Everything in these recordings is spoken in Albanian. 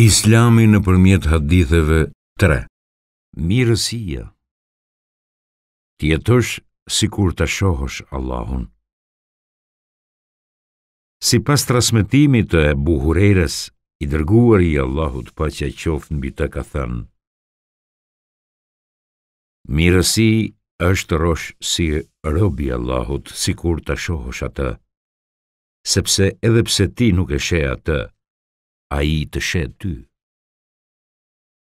Islami në përmjet haditheve 3. Mirësia Tjetësh si kur të shohësh Allahun. Si pas trasmetimit të e buhurejres, i dërguar i Allahut pa që qofë në bita ka thënë. Mirësi është rosh si robi Allahut, si kur të shohësh atë, sepse edhe pse ti nuk e shea të, a i të shetë ty.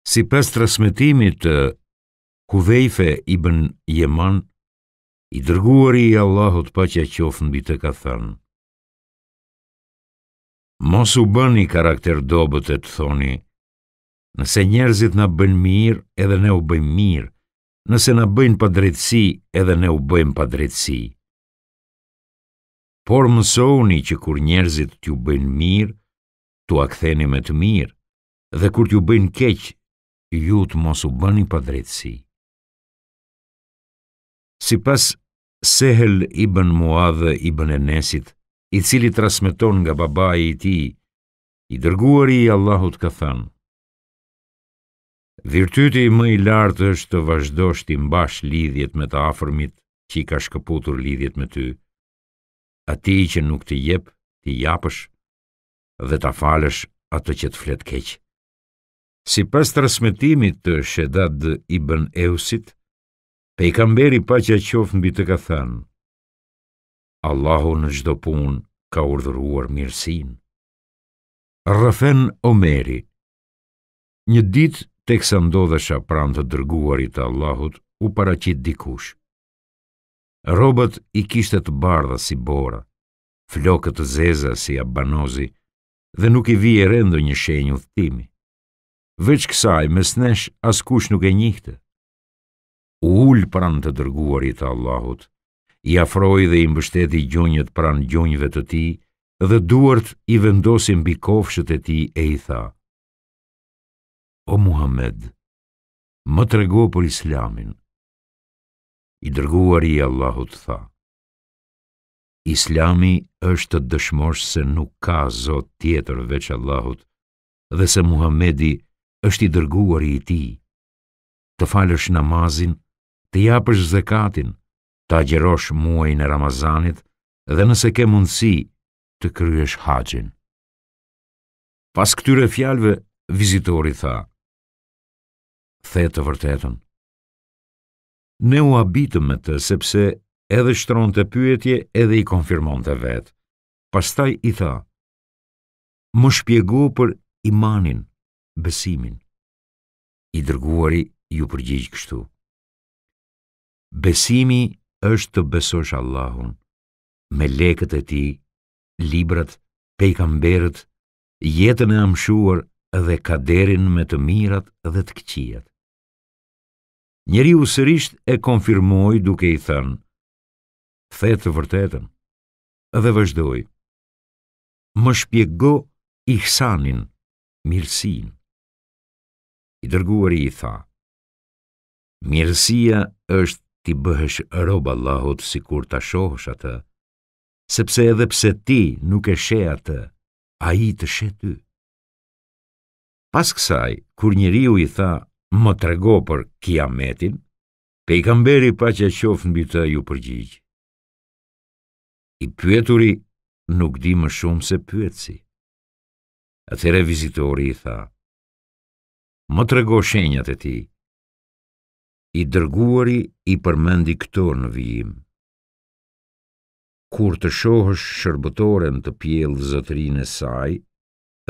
Si pas trasmetimit të kuvejfe i bën jeman, i dërguar i Allahot pa që a qofën bitë ka thënë. Mos u bëni karakter dobët e të thoni, nëse njerëzit në bën mirë edhe ne u bëjmë mirë, nëse në bëjnë pa drejtësi edhe ne u bëjmë pa drejtësi. Por mësoni që kur njerëzit t'ju bëjnë mirë, tu a ktheni me të mirë, dhe kur t'ju bëjnë keq, ju të mos u bëni pa drejtësi. Si pas Sehel i bën muadhe i bën e nesit, i cili trasmeton nga baba i ti, i dërguari i Allahut ka thënë. Virtyti më i lartë është të vazhdosh t'i mbash lidhjet me të afërmit që i ka shkëputur lidhjet me ty. A ti që nuk t'i jep, t'i japësh, dhe ta falësh atë që të flet keq. Si pas rësmetimit të Shedad i bën Eusit, pe i kamberi pa që a qofë mbi të ka thanë, Allahu në gjdo pun ka urdhuruar mirësin. Rëfen Omeri Një dit të kësa ndodhësha pram të dërguarit të Allahut, u paracit dikush. Robët i kishtet bardha si bora, flokët të zeza si abanozi, dhe nuk i vije rendo një shenjë uthtimi. Veç kësaj, me s'nesh, as kush nuk e njihte. Ullë pranë të dërguarit të Allahut, i afroj dhe i mbështeti gjonjët pranë gjonjëve të ti, dhe duart i vendosim bi kofshët e ti e i tha. O Muhammed, më trego për islamin. I dërguari i Allahut tha. Islami është dëshmosh se nuk ka Zot tjetër veç Allahut dhe se Muhamedi është i dërguari i tij. Të falësh namazin, të japësh zekatin, të agjerosh muajin e Ramazanit dhe nëse ke mundësi të kryesh haxhin. Pas këtyre fjalëve vizitori tha: The të vërtetën. Ne u abitëm me të sepse edhe shtron të pyetje edhe i konfirmon të vetë. Pastaj i tha, më shpjegu për imanin, besimin. I dërguari ju përgjigj kështu. Besimi është të besosh Allahun, me lekët e ti, librat, pejkamberet, jetën e amshuar dhe kaderin me të mirat dhe të këqijet. Njeri u sërisht e konfirmoj duke i thënë, thetë vërtetën, dhe vëzhdoj. Më shpjego ihsanin, mirësin. I dërguar i i tha, mirësia është ti bëhesh rob lahot si kur ta shohësh atë, sepse edhe pse ti nuk e shea atë, a i të she ty. Pas kësaj, kur njëri u i tha, më trego për kiametin, pe i kamberi pa që qofë në bitë ju përgjigjë i pëtëri nuk di më shumë se pëtësi. Atëre vizitori i tha, më të rego shenjat e ti, i dërguari i përmendi këto në vijim. Kur të shohësh shërbëtoren të pjellë zëtërin e saj,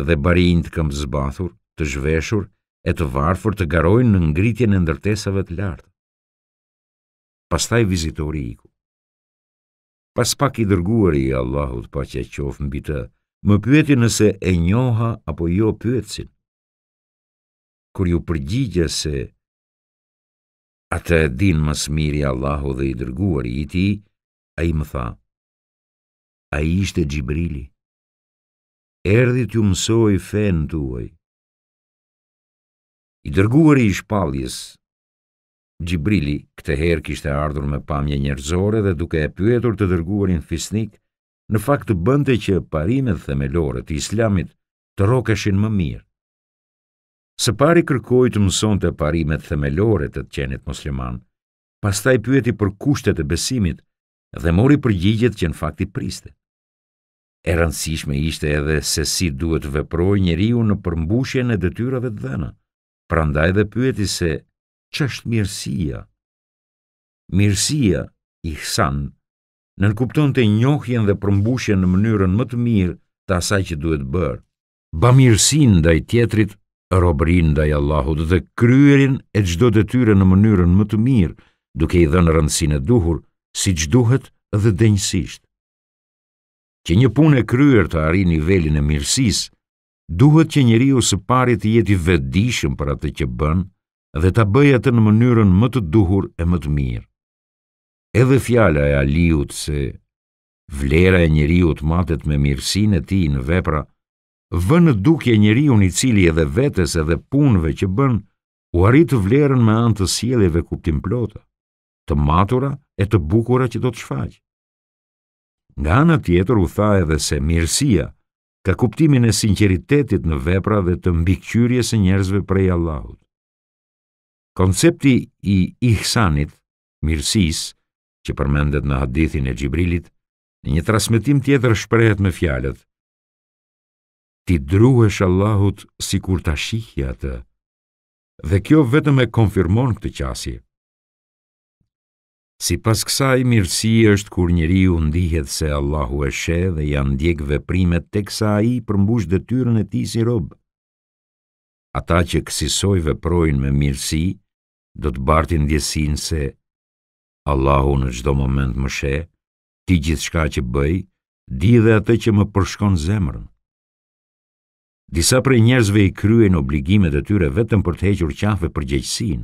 dhe barin të këmë zbathur, të zhveshur, e të varfur të garojnë në ngritjen e ndërtesave të lartë. Pastaj vizitori i ku pas pak i dërguar i Allahut pa që qofë mbi të, më pyeti nëse e njoha apo jo pyetësin. Kur ju përgjigja se atë e din mas miri Allahu dhe i dërguar i ti, a i më tha, a i ishte Gjibrili, erdhit ju mësoj fenë tuaj. I dërguar i shpaljes Gjibrili këtë herë kishte ardhur me pamje njerëzore dhe duke e pyetur të dërguarin fisnik, në fakt të bënte që parimet themelore të islamit të rokeshin më mirë. Së pari kërkoj të mëson të parimet themelore të të qenit musliman, pastaj pyeti për kushtet e besimit dhe mori përgjigjet që në fakt i priste. E rëndësishme ishte edhe se si duhet veproj njeriu në përmbushje në detyrave të dhena, pra ndaj dhe pyeti se që është mirësia. Mirësia, i nënkupton të njohjen dhe përmbushjen në mënyrën më të mirë të asaj që duhet bërë, ba mirësin dhe i tjetrit, robrin dhe i Allahut dhe kryerin e gjdo dhe tyre në mënyrën më të mirë, duke i dhenë rëndësin e duhur, si gjduhet dhe denjësisht që një punë e kryer të arri nivelin e mirësisë, duhet që njeriu së pari të jetë i vetëdijshëm për atë që bën, dhe ta bëj atë në mënyrën më të duhur e më të mirë. Edhe fjala e Aliut se vlera e njeriut matet me mirësinë e tij në vepra, vën në dukje njeriu i cili edhe vetes edhe punëve që bën u arrit të vlerën me anë të sjelljeve kuptimplota, të matura e të bukura që do të shfaq. Nga ana tjetër u tha edhe se mirësia ka kuptimin e sinqeritetit në vepra dhe të mbikëqyrjes së njerëzve prej Allahut. Koncepti i ihsanit, mirësis, që përmendet në hadithin e Gjibrilit, në një trasmetim tjetër shprehet me fjalët. Ti druhesh Allahut si kur ta shihje atë, dhe kjo vetëm e konfirmon këtë qasje. Si pas kësaj, mirësi është kur njëri u ndihet se Allahu e she dhe janë ndjek veprimet të sa i përmbush dhe tyrën e ti si robë. Ata që kësisoj veprojnë me mirësi, do të barti ndjesin se Allahu në gjdo moment më she, ti gjithë shka që bëj, di dhe atë që më përshkon zemrën. Disa prej njerëzve i kryen obligimet e tyre vetëm për të hequr qafe për gjeqësin,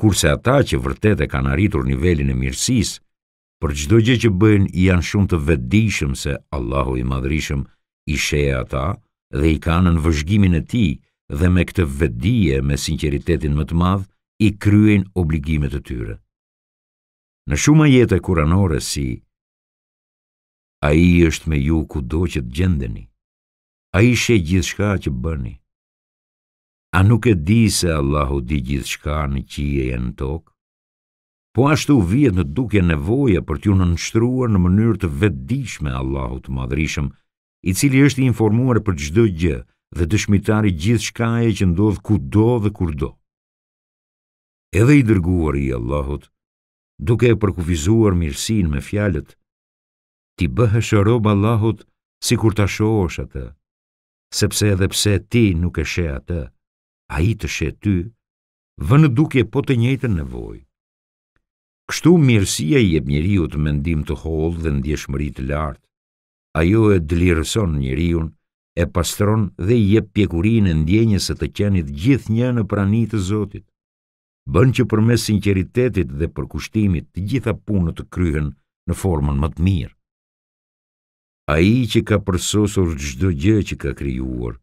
kurse ata që vërtet e kanë arritur nivelin e mirësis, për gjdo gjë që bëjnë i janë shumë të vedishëm se Allahu i madrishëm i sheja ata dhe i kanë në vëzhgimin e ti dhe me këtë vedije me sinceritetin më të madhë, i kryen obligimet të tyre. Në shumë jetë e kuranore si A i është me ju ku do që të gjendeni, a i shë gjithë shka që bëni, a nuk e di se Allahu di gjithë shka në qije e në tokë, po ashtu vjetë në duke nevoja për t'ju në nështruar në mënyrë të vedishme Allahu të madrishëm, i cili është informuar për gjithë gjë dhe dëshmitari gjithë shkaje që ndodhë ku do dhe kur do edhe i dërguar i Allahut, duke e përkufizuar mirësin me fjalët, ti bëhe shërob Allahut si kur të shosh atë, sepse edhe pse ti nuk e she atë, a i të she ty, vë në duke po të njëjtën nevoj. Kështu mirësia i e mjëriut me ndim të holë dhe ndjeshmëri të lartë, a jo e dëlirëson njëriun, e pastron dhe i e pjekurin e ndjenjës e të qenit gjithë një në pranit të zotit bën që përmes sinqeritetit dhe përkushtimit të gjitha punët të kryhen në formën më të mirë. Ai që ka përsosur çdo gjë që ka krijuar,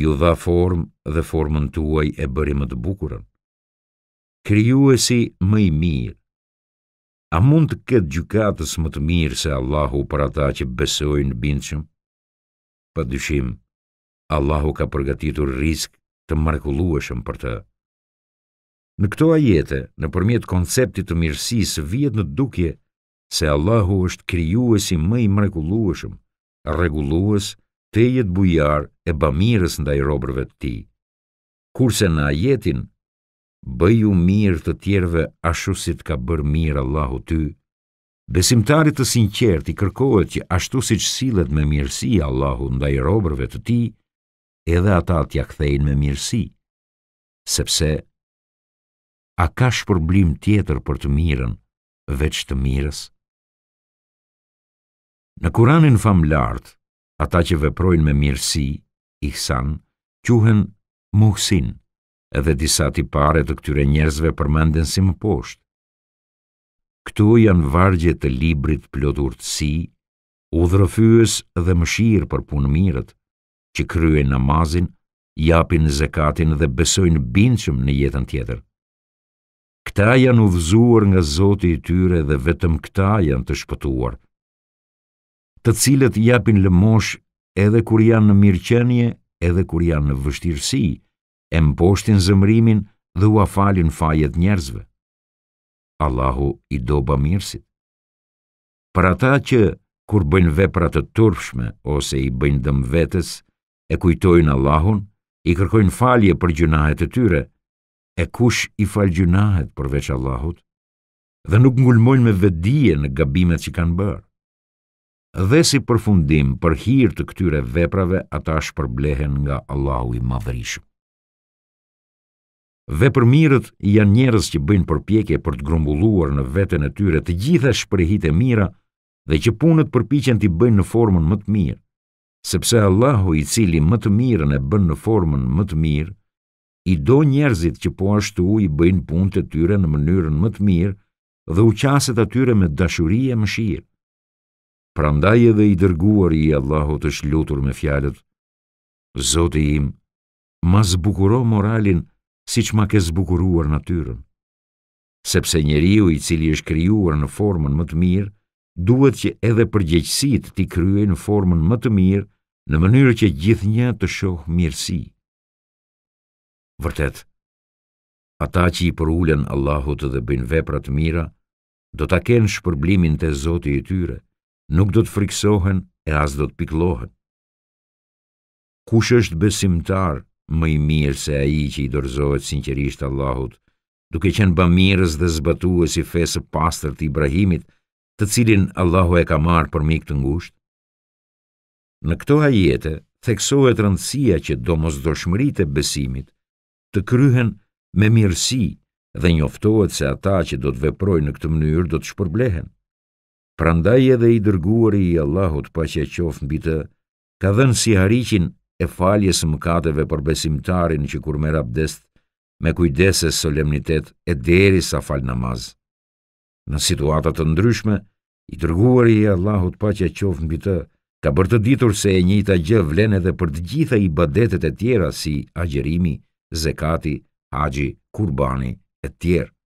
ju dha formë dhe formën tuaj e bëri më të bukurën. Krijuesi më i mirë. A mund të ketë gjykatës më të mirë se Allahu për ata që besojnë bindshëm? Pa dyshim, Allahu ka përgatitur risk të mrekullueshëm për të. Në këto ajete, në përmjet konceptit të mirësis, vjet në dukje, se Allahu është më i mëj mrekulluëshëm, reguluës të jetë bujar e bëmirës nda i robërve të ti. Kurse në ajetin, bëju mirë të tjerve ashtu si të ka bërë mirë Allahu ty, besimtarit të sinqert i kërkohet që ashtu si që silet me mirësi Allahu nda i robërve të ti, edhe ata t'ja kthejnë me mirësi, sepse a ka shpërblim tjetër për të mirën, veç të mirës? Në kuranin fam lartë, ata që veprojnë me mirësi, ihsan, quhen muhsin, edhe disa tipare të këtyre njerëzve përmenden si më poshtë. Këtu janë vargje të librit plot urtësi, udhërëfyës dhe mëshirë për punë mirët, që kryen namazin, japin zekatin dhe besojnë binqëm në jetën tjetër. Këta janë uvzuar nga Zoti i tyre dhe vetëm këta janë të shpëtuar. Të cilët japin lëmosh edhe kur janë në mirqenje, edhe kur janë në vështirësi, e mposhtin zëmrimin dhe u afalin fajet njerëzve. Allahu i doba mirësit. Për ata që, kur bëjnë vepra të turpshme ose i bëjnë dëm vetës, e kujtojnë Allahun, i kërkojnë falje për gjunahet e tyre – e kush i fal gjunahet përveç Allahut dhe nuk ngulmojnë me vedije në gabimet që kanë bërë. Dhe si përfundim për hir të këtyre veprave ata shpërblehen nga Allahu i Madhërisht. Vepërmirët janë njerëz që bëjnë përpjekje për të grumbulluar në veten e tyre të gjitha shprehitë e mira dhe që punët përpiqen t'i bëjnë në formën më të mirë, sepse Allahu i cili më të mirën e bën në formën më të mirë, i do njerëzit që po ashtu i bëjnë punë të tyre në mënyrën më të mirë dhe u qaset atyre me dashuri e mëshirë. Pra ndaj edhe i dërguar i Allahot është lutur me fjalët, Zotë im, ma zbukuro moralin si që ma ke zbukuruar natyrën, sepse njeriu i cili është kryuar në formën më të mirë, duhet që edhe përgjeqësit t'i kryuaj në formën më të mirë në mënyrë që gjithë një të shohë mirësi. Vërtet, ata që i përullen Allahut dhe bëjnë veprat mira, do të kenë shpërblimin të zoti i tyre, nuk do të friksohen e as do të piklohen. Kush është besimtar më i mirë se aji që i dorzohet sinqerisht Allahut, duke qenë mirës dhe zbatuës si fesë pastër të Ibrahimit, të cilin Allahu e ka marë për mikë të ngusht? Në këto ajete, theksohet rëndësia që do mos e besimit, të kryhen me mirësi dhe njoftohet se ata që do të veproj në këtë mënyrë do të shpërblehen. Prandaj edhe i dërguari i Allahut pa që e qofë mbi të, ka dhenë si hariqin e faljes mëkateve për besimtarin që kur merr abdest me kujdese solemnitet e deri sa fal namaz. Në situatat të ndryshme, i dërguari i Allahut pa që e qofë mbi të, ka bërë të ditur se e njita gjë vlen edhe për të gjitha i badetet e tjera si agjerimi, zekati, haxhi, kurbani e tjerë.